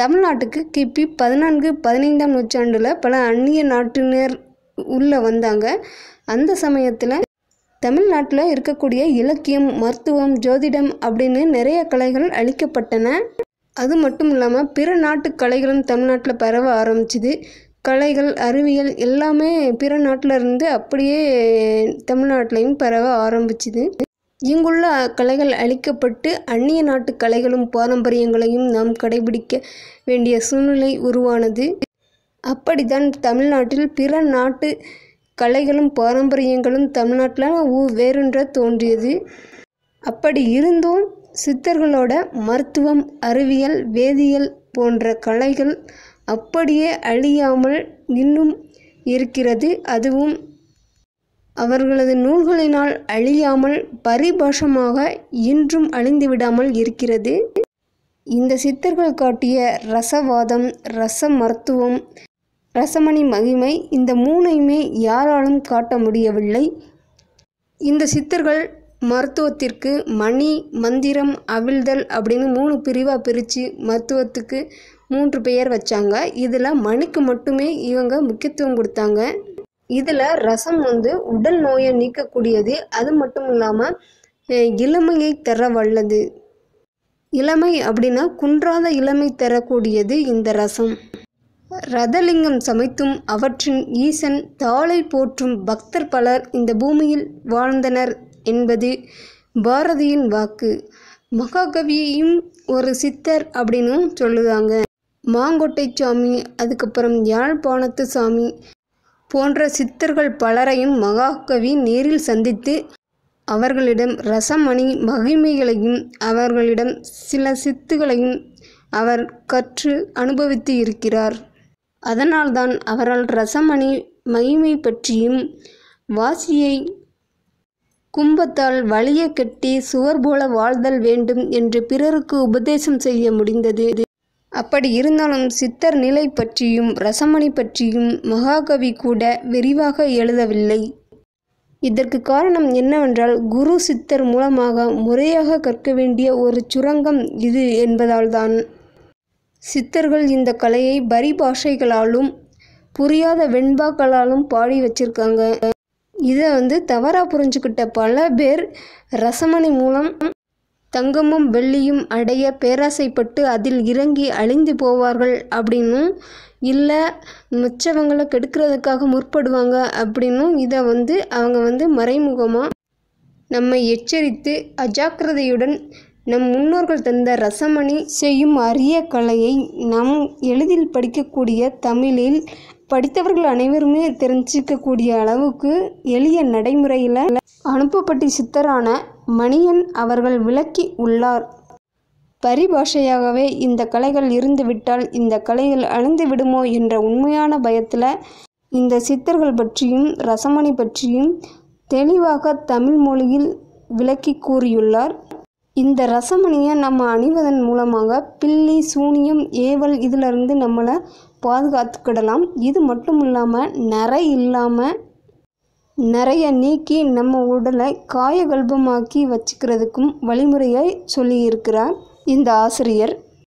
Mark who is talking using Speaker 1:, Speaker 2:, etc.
Speaker 1: தமிழ்நாட்டுக்கு கிபி பதினான்கு பதினைந்தாம் நூற்றாண்டில் பல அந்நிய நாட்டினர் உள்ளே வந்தாங்க அந்த சமயத்தில் தமிழ்நாட்டில் இருக்கக்கூடிய இலக்கியம் மருத்துவம் ஜோதிடம் அப்படின்னு நிறைய கலைகள் அழிக்கப்பட்டன அது மட்டும் இல்லாமல் பிற நாட்டு கலைகளும் தமிழ்நாட்டில் பரவ ஆரம்பிச்சுது கலைகள் அறிவியல் எல்லாமே பிற நாட்டில் இருந்து அப்படியே தமிழ்நாட்டிலையும் பரவ ஆரம்பிச்சுது இங்குள்ள கலைகள் அழிக்கப்பட்டு அந்நிய நாட்டு கலைகளும் பாரம்பரியங்களையும் நாம் கடைபிடிக்க வேண்டிய சூழ்நிலை உருவானது அப்படித்தான் தமிழ்நாட்டில் பிற நாட்டு கலைகளும் பாரம்பரியங்களும் தமிழ்நாட்டில் ஊ வேறுன்ற தோன்றியது அப்படி இருந்தும் சித்தர்களோட மருத்துவம் அறிவியல் வேதியியல் போன்ற கலைகள் அப்படியே அழியாமல் இன்னும் இருக்கிறது அதுவும் அவர்களது நூல்களினால் அழியாமல் பரிபாஷமாக இன்றும் அழிந்துவிடாமல் இருக்கிறது இந்த சித்தர்கள் காட்டிய ரசவாதம் ரச மருத்துவம் ரசமணி மகிமை இந்த மூணையுமே யாராலும் காட்ட முடியவில்லை இந்த சித்தர்கள் மருத்துவத்திற்கு மணி மந்திரம் அவிழ்தல் அப்படின்னு மூணு பிரிவாக பிரித்து மருத்துவத்துக்கு மூன்று பெயர் வச்சாங்க இதில் மணிக்கு மட்டுமே இவங்க முக்கியத்துவம் கொடுத்தாங்க இதில் ரசம் வந்து உடல் நோயை நீக்கக்கூடியது அது மட்டும் இல்லாமல் இளமையை தர வல்லது இளமை அப்படின்னா குன்றாத இளமை தரக்கூடியது இந்த ரசம் ரதலிங்கம் சமைத்தும் அவற்றின் ஈசன் தாளை போற்றும் பக்தர் பலர் இந்த பூமியில் வாழ்ந்தனர் என்பது பாரதியின் வாக்கு மகாகவியையும் ஒரு சித்தர் அப்படின்னும் சொல்லுதாங்க மாங்கொட்டை சாமி அதுக்கப்புறம் யாழ்ப்பாணத்து சாமி போன்ற சித்தர்கள் பலரையும் மகாகவி நேரில் சந்தித்து அவர்களிடம் ரசமணி மகிமைகளையும் அவர்களிடம் சில சித்துகளையும் அவர் கற்று அனுபவித்து இருக்கிறார் அதனால்தான் அவரால் ரசமணி மகிமை பற்றியும் வாசியை கும்பத்தால் வலிய கட்டி சுவர் போல வாழ்தல் வேண்டும் என்று பிறருக்கு உபதேசம் செய்ய முடிந்தது அப்படி இருந்தாலும் சித்தர் நிலை பற்றியும் ரசமணி பற்றியும் மகாகவி கூட விரிவாக எழுதவில்லை இதற்கு காரணம் என்னவென்றால் குரு சித்தர் மூலமாக முறையாக கற்க வேண்டிய ஒரு சுரங்கம் இது என்பதால்தான் சித்தர்கள் இந்த கலையை பரி பாஷைகளாலும் புரியாத வெண்பாக்களாலும் பாடி வச்சிருக்காங்க இதை வந்து தவறாக புரிஞ்சுக்கிட்ட பல பேர் ரசமணி மூலம் தங்கமும் வெள்ளியும் அடைய பேராசைப்பட்டு அதில் இறங்கி அழிந்து போவார்கள் அப்படின்னும் இல்லை மிச்சவங்களை கெடுக்கிறதுக்காக முற்படுவாங்க அப்படின்னும் இதை வந்து அவங்க வந்து மறைமுகமாக நம்மை எச்சரித்து அஜாக்கிரதையுடன் நம் முன்னோர்கள் தந்த ரசமணி செய்யும் அரிய கலையை நம் எளிதில் படிக்கக்கூடிய தமிழில் படித்தவர்கள் அனைவருமே தெரிஞ்சிக்கக்கூடிய அளவுக்கு எளிய நடைமுறையில் அனுப்பப்பட்ட சித்தரான மணியன் அவர்கள் விளக்கி உள்ளார் பரிபாஷையாகவே இந்த கலைகள் இருந்துவிட்டால் இந்த கலைகள் அழிந்து விடுமோ என்ற உண்மையான பயத்தில் இந்த சித்தர்கள் பற்றியும் ரசமணி பற்றியும் தெளிவாக தமிழ் மொழியில் விளக்கி கூறியுள்ளார் இந்த ரசமணியை நம்ம அணிவதன் மூலமாக பில்லி சூனியம் ஏவல் இதிலிருந்து நம்மளை பாதுகாத்துக்கிடலாம் இது மட்டும் இல்லாமல் நிறை இல்லாமல் நிறைய நீக்கி நம்ம உடலை காயகல்பமாக்கி வச்சுக்கிறதுக்கும் வழிமுறையை சொல்லியிருக்கிறார் இந்த ஆசிரியர்